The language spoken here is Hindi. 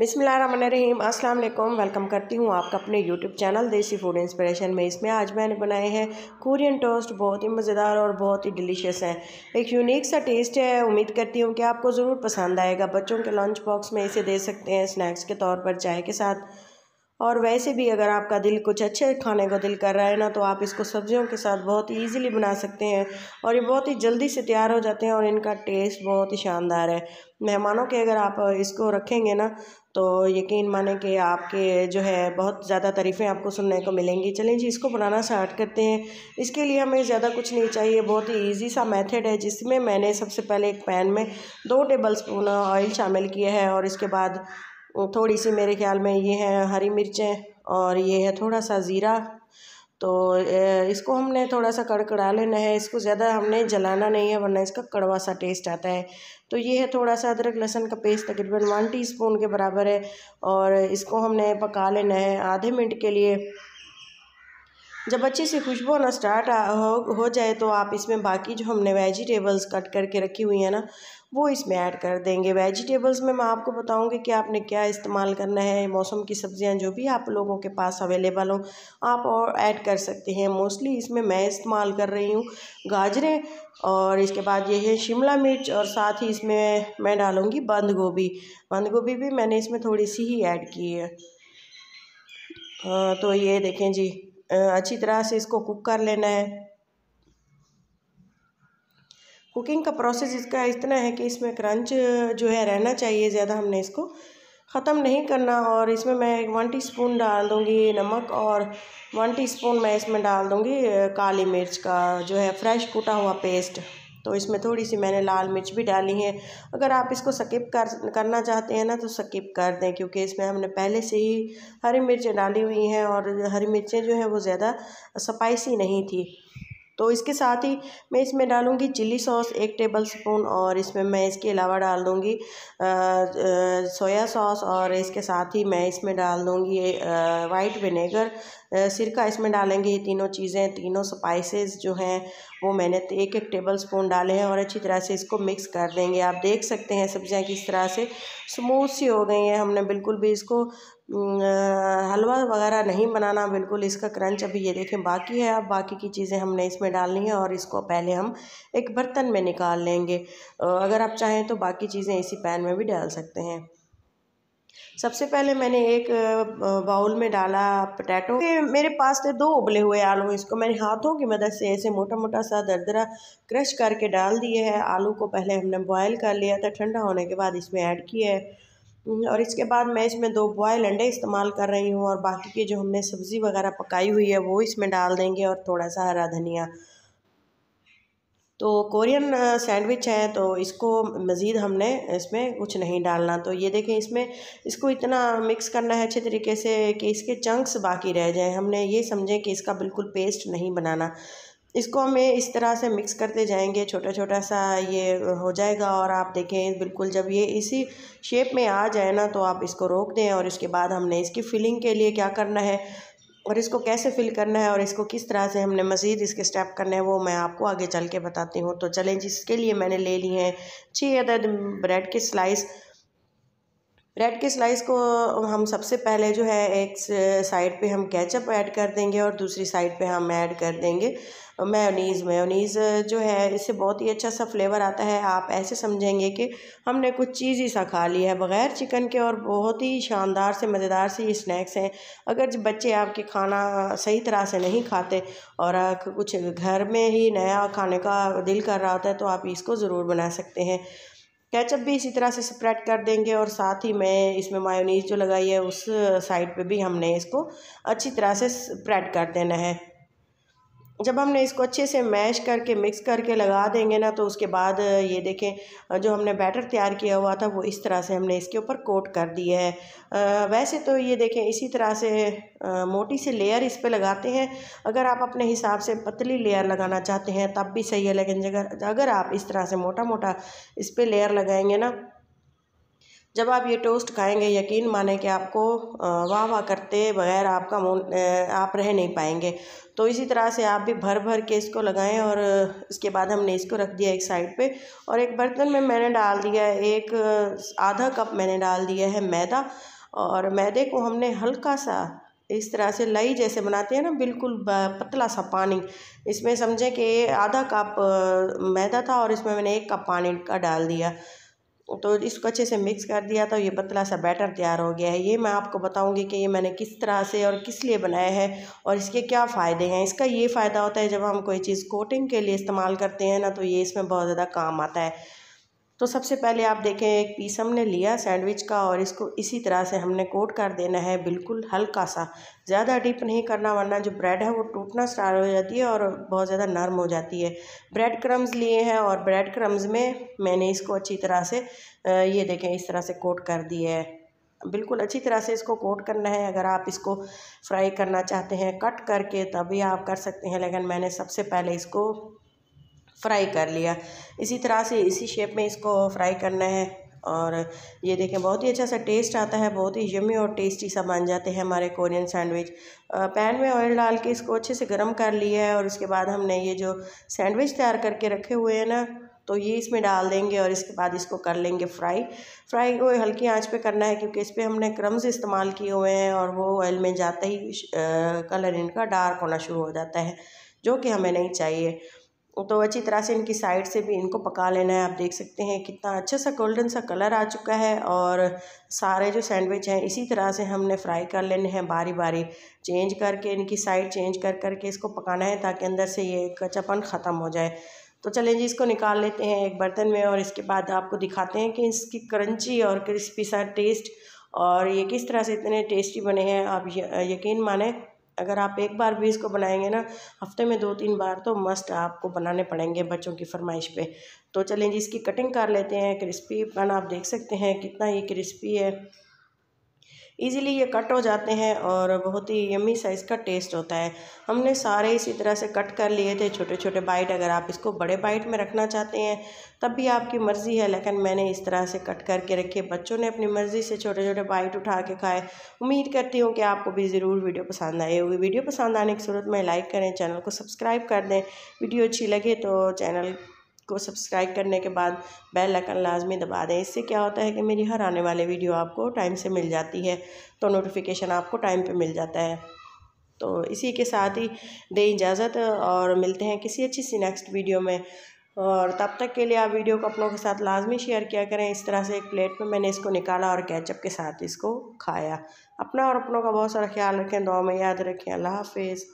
बिसमीम अस्सलाम वालेकुम वेलकम करती हूँ आपका अपने YouTube channel Desi food inspiration में इसमें आज मैंने बनाए हैं कुरियन टोस्ट बहुत ही मज़ेदार और बहुत ही डिलीशियस है एक यूनिक सा टेस्ट है उम्मीद करती हूँ कि आपको ज़रूर पसंद आएगा बच्चों के लंच बॉक्स में इसे दे सकते हैं स्नैक्स के तौर पर चाय के साथ और वैसे भी अगर आपका दिल कुछ अच्छे खाने को दिल कर रहा है ना तो आप इसको सब्जियों के साथ बहुत ही ईजिली बना सकते हैं और ये बहुत ही जल्दी से तैयार हो जाते हैं और इनका टेस्ट बहुत ही शानदार है मेहमानों के अगर आप इसको रखेंगे ना तो यकीन माने कि आपके जो है बहुत ज़्यादा तारीफ़ें आपको सुनने को मिलेंगी चलें जी इसको बनाना स्टार्ट करते हैं इसके लिए हमें ज़्यादा कुछ नहीं चाहिए बहुत ही ईजी सा मेथड है जिसमें मैंने सबसे पहले एक पैन में दो टेबल स्पून ऑयल शामिल किया है और इसके बाद थोड़ी सी मेरे ख्याल में ये है हरी मिर्चें और ये है थोड़ा सा ज़ीरा तो इसको हमने थोड़ा सा कड़कड़ा लेना है इसको ज़्यादा हमने जलाना नहीं है वरना इसका कड़वा सा टेस्ट आता है तो ये है थोड़ा सा अदरक लहसन का पेस्ट तकरीबन वन टीस्पून के बराबर है और इसको हमने पका लेना है आधे मिनट के लिए जब अच्छी सी खुशबू होना स्टार्ट हो, हो जाए तो आप इसमें बाकी जो हमने वेजिटेबल्स कट करके रखी हुई है ना वो इसमें ऐड कर देंगे वेजिटेबल्स में मैं आपको बताऊंगी कि आपने क्या इस्तेमाल करना है मौसम की सब्जियां जो भी आप लोगों के पास अवेलेबल हो आप और ऐड कर सकते हैं मोस्टली इसमें मैं इस्तेमाल कर रही हूँ गाजरें और इसके बाद ये है शिमला मिर्च और साथ ही इसमें मैं डालूँगी बंद गोभी बंद गोभी भी मैंने इसमें थोड़ी सी ही ऐड की है हाँ, तो ये देखें जी अच्छी तरह से इसको कुक कर लेना है कुकिंग का प्रोसेस इसका इतना है कि इसमें क्रंच जो है रहना चाहिए ज़्यादा हमने इसको ख़त्म नहीं करना और इसमें मैं वन टीस्पून डाल दूँगी नमक और वन टीस्पून मैं इसमें डाल दूँगी काली मिर्च का जो है फ्रेश कूटा हुआ पेस्ट तो इसमें थोड़ी सी मैंने लाल मिर्च भी डाली है अगर आप इसको स्किप कर करना चाहते हैं ना तो स्किप कर दें क्योंकि इसमें हमने पहले से ही हरी मिर्चें डाली हुई हैं और हरी मिर्चें जो है वो ज़्यादा स्पाइसी नहीं थी तो इसके साथ ही मैं इसमें डालूँगी चिल्ली सॉस एक टेबल स्पून और इसमें मैं इसके अलावा डाल दूँगी सोया सॉस और इसके साथ ही मैं इसमें डाल दूँगी वाइट विनेगर सिरका इसमें डालेंगे ये तीनों चीज़ें तीनों स्पाइसेस जो हैं वो मैंने तो एक एक टेबल स्पून डाले हैं और अच्छी तरह से इसको मिक्स कर देंगे आप देख सकते हैं सब्जियां किस तरह से स्मूथ सी हो गई हैं हमने बिल्कुल भी इसको हलवा वगैरह नहीं बनाना बिल्कुल इसका क्रंच अभी ये देखें बाकी है अब बाकी की चीज़ें हमने इसमें डालनी है और इसको पहले हम एक बर्तन में निकाल लेंगे अगर आप चाहें तो बाकी चीज़ें इसी पैन में भी डाल सकते हैं सबसे पहले मैंने एक बाउल में डाला पटैटो मेरे पास थे दो उबले हुए आलू इसको मैंने हाथों की मदद से ऐसे मोटा मोटा सा दरदरा क्रश करके डाल दिए है आलू को पहले हमने बॉयल कर लिया था ठंडा होने के बाद इसमें ऐड किया है और इसके बाद मैं इसमें दो बॉयल अंडे इस्तेमाल कर रही हूँ और बाकी की जो हमने सब्ज़ी वगैरह पकाई हुई है वो इसमें डाल देंगे और थोड़ा सा हरा धनिया तो कोरियन सैंडविच है तो इसको मज़ीद हमने इसमें कुछ नहीं डालना तो ये देखें इसमें इसको इतना मिक्स करना है अच्छे तरीके से कि इसके चंक्स बाकी रह जाएं हमने ये समझें कि इसका बिल्कुल पेस्ट नहीं बनाना इसको हमें इस तरह से मिक्स करते जाएंगे छोटा छोटा सा ये हो जाएगा और आप देखें बिल्कुल जब ये इसी शेप में आ जाए ना तो आप इसको रोक दें और इसके बाद हमने इसकी फिलिंग के लिए क्या करना है और इसको कैसे फिल करना है और इसको किस तरह से हमने मज़ीद इसके स्टेप करने हैं वो मैं आपको आगे चल के बताती हूँ तो चलें जिसके लिए मैंने ले ली हैं छः अदद ब्रेड के स्लाइस ब्रेड के स्लाइस को हम सबसे पहले जो है एक साइड पे हम कैचअप ऐड कर देंगे और दूसरी साइड पे हम ऐड कर देंगे मेयोनीज़ मेयोनीज़ जो है इससे बहुत ही अच्छा सा फ्लेवर आता है आप ऐसे समझेंगे कि हमने कुछ चीज़ ही सा खा लिया है बग़ैर चिकन के और बहुत ही शानदार से मज़ेदार से ये स्नैक्स हैं अगर बच्चे आपके खाना सही तरह से नहीं खाते और कुछ घर में ही नया खाने का दिल कर रहा होता है तो आप इसको ज़रूर बना सकते हैं कैचअप भी इसी तरह से स्प्रेड कर देंगे और साथ ही मैं इसमें मायोनीज जो लगाई है उस साइड पे भी हमने इसको अच्छी तरह से स्प्रेड कर देना है जब हमने इसको अच्छे से मैश करके मिक्स करके लगा देंगे ना तो उसके बाद ये देखें जो हमने बैटर तैयार किया हुआ था वो इस तरह से हमने इसके ऊपर कोट कर दिया है आ, वैसे तो ये देखें इसी तरह से आ, मोटी सी लेयर इस पर लगाते हैं अगर आप अपने हिसाब से पतली लेयर लगाना चाहते हैं तब भी सही है लेकिन अगर अगर आप इस तरह से मोटा मोटा इस पर लेयर लगाएंगे ना जब आप ये टोस्ट खाएंगे यकीन माने कि आपको वाह वाह करते बगैर आपका मुँह आप रह नहीं पाएंगे तो इसी तरह से आप भी भर भर के इसको लगाएं और इसके बाद हमने इसको रख दिया एक साइड पे और एक बर्तन में मैंने डाल दिया एक आधा कप मैंने डाल दिया है मैदा और मैदे को हमने हल्का सा इस तरह से लई जैसे बनाते हैं ना बिल्कुल पतला सा पानी इसमें समझें कि आधा कप मैदा था और इसमें मैंने एक कप पानी का डाल दिया तो इसको अच्छे से मिक्स कर दिया तो ये पतला सा बैटर तैयार हो गया है ये मैं आपको बताऊंगी कि ये मैंने किस तरह से और किस लिए बनाया है और इसके क्या फ़ायदे हैं इसका ये फ़ायदा होता है जब हम कोई चीज़ कोटिंग के लिए इस्तेमाल करते हैं ना तो ये इसमें बहुत ज़्यादा काम आता है तो सबसे पहले आप देखें एक पीस हमने लिया सैंडविच का और इसको इसी तरह से हमने कोट कर देना है बिल्कुल हल्का सा ज़्यादा डीप नहीं करना वरना जो ब्रेड है वो टूटना स्टार्ट हो जाती है और बहुत ज़्यादा नरम हो जाती है ब्रेड क्रम्स लिए हैं और ब्रेड क्रम्स में मैंने इसको अच्छी तरह से ये देखें इस तरह से कोट कर दिया है बिल्कुल अच्छी तरह से इसको कोट करना है अगर आप इसको फ्राई करना चाहते हैं कट करके तभी आप कर सकते हैं लेकिन मैंने सबसे पहले इसको फ्राई कर लिया इसी तरह से इसी शेप में इसको फ्राई करना है और ये देखें बहुत ही अच्छा सा टेस्ट आता है बहुत ही यमी और टेस्टी सा बन जाते हैं हमारे कोरियन सैंडविच पैन में ऑयल डाल के इसको अच्छे से गर्म कर लिया है और उसके बाद हमने ये जो सैंडविच तैयार करके रखे हुए हैं ना तो ये इसमें डाल देंगे और इसके बाद इसको कर लेंगे फ्राई फ्राई को हल्की आंच पे करना है क्योंकि इस पर हमने क्रम्स इस्तेमाल किए हुए हैं और वो ऑयल में जाते ही कलर इनका डार्क होना शुरू हो जाता है जो कि हमें नहीं चाहिए तो अच्छी तरह से इनकी साइड से भी इनको पका लेना है आप देख सकते हैं कितना अच्छा सा गोल्डन सा कलर आ चुका है और सारे जो सैंडविच हैं इसी तरह से हमने फ्राई कर लेने हैं बारी बारी चेंज करके इनकी साइड चेंज कर करके इसको पकाना है ताकि अंदर से ये कचापन ख़त्म हो जाए तो चलें जी इसको निकाल लेते हैं एक बर्तन में और इसके बाद आपको दिखाते हैं कि इसकी क्रंची और क्रिस्पी सा टेस्ट और ये किस तरह से इतने टेस्टी बने हैं आप यकीन माने अगर आप एक बार भी इसको बनाएंगे ना हफ्ते में दो तीन बार तो मस्ट आपको बनाने पड़ेंगे बच्चों की फरमाइश पे तो चलें जी इसकी कटिंग कर लेते हैं क्रिस्पी पन आप देख सकते हैं कितना ये क्रिस्पी है इजीली ये कट हो जाते हैं और बहुत ही यमी सा इसका टेस्ट होता है हमने सारे इसी तरह से कट कर लिए थे छोटे छोटे बाइट अगर आप इसको बड़े बाइट में रखना चाहते हैं तब भी आपकी मर्ज़ी है लेकिन मैंने इस तरह से कट करके रखे बच्चों ने अपनी मर्ज़ी से छोटे छोटे बाइट उठा के खाए उम्मीद करती हूँ कि आपको भी ज़रूर वीडियो पसंद आई होगी वीडियो पसंद आने की सूरत में लाइक करें चैनल को सब्सक्राइब कर दें वीडियो अच्छी लगे तो चैनल को सब्सक्राइब करने के बाद बेल आइकन लाजमी दबा दें इससे क्या होता है कि मेरी हर आने वाली वीडियो आपको टाइम से मिल जाती है तो नोटिफिकेशन आपको टाइम पे मिल जाता है तो इसी के साथ ही दें इजाज़त और मिलते हैं किसी अच्छी सी नेक्स्ट वीडियो में और तब तक के लिए आप वीडियो को अपनों के साथ लाजमी शेयर किया करें इस तरह से एक प्लेट में मैंने इसको निकाला और कैचअप के साथ इसको खाया अपना और अपनों का बहुत सारा ख्याल रखें दुआ में याद रखें अल्लाह हाफिज़